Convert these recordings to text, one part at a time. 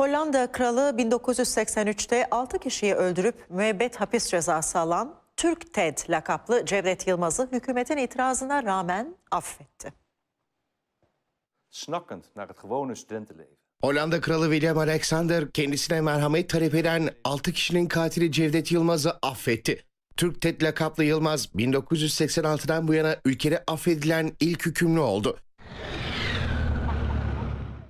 Hollanda kralı 1983'te 6 kişiyi öldürüp müebbet hapis cezası alan Türk TED lakaplı Cevdet Yılmaz'ı hükümetin itirazına rağmen affetti. Snakkend naar het gewone studentenleven. Hollanda Kralı William Alexander kendisine merhamet talep eden 6 kişinin katili Cevdet Yılmaz'ı affetti. Türk TED lakaplı Yılmaz 1986'dan bu yana ülkede affedilen ilk hükümlü oldu.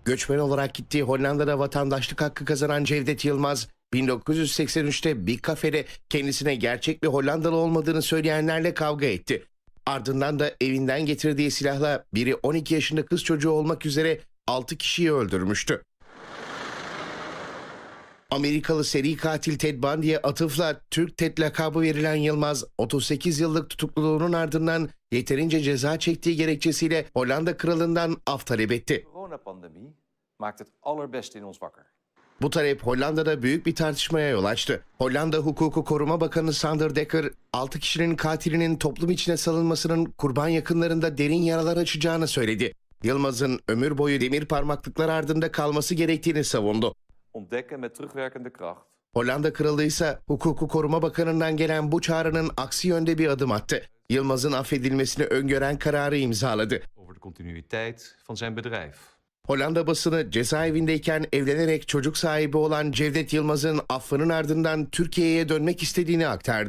Göçmen olarak gittiği Hollanda'da vatandaşlık hakkı kazanan Cevdet Yılmaz, 1983'te bir kafede kendisine gerçek bir Hollandalı olmadığını söyleyenlerle kavga etti. Ardından da evinden getirdiği silahla biri 12 yaşında kız çocuğu olmak üzere 6 kişiyi öldürmüştü. Amerikalı seri katil Ted Bundy'ye atıfla Türk Ted lakabı verilen Yılmaz, 38 yıllık tutukluluğunun ardından yeterince ceza çektiği gerekçesiyle Hollanda kralından af talep etti coronapandemie maakt het allerbeste in ons wakker. Bu talep Hollanda'da büyük bir tartışmaya yol açtı. Hollanda Hukuku Koruma Bakanı Sander Dekker, 6 kişinin katilinin toplum içine salınmasının kurban yakınlarında derin yaralar açacağını söyledi. Yılmaz'ın ömür boyu demir parmaklıklar ardında kalması gerektiğini savundu. Ontdekken met terugwerkende kracht. Hollanda Kralı ise Hukuku Koruma Bakanı'ndan gelen bu çağrının aksi yönde bir adım attı. Yılmaz'ın affedilmesini öngören kararı imzaladı. Over de continuïteit van zijn bedrijf. Hollanda basını cezaevindeyken evlenerek çocuk sahibi olan Cevdet Yılmaz'ın affının ardından Türkiye'ye dönmek istediğini aktardı.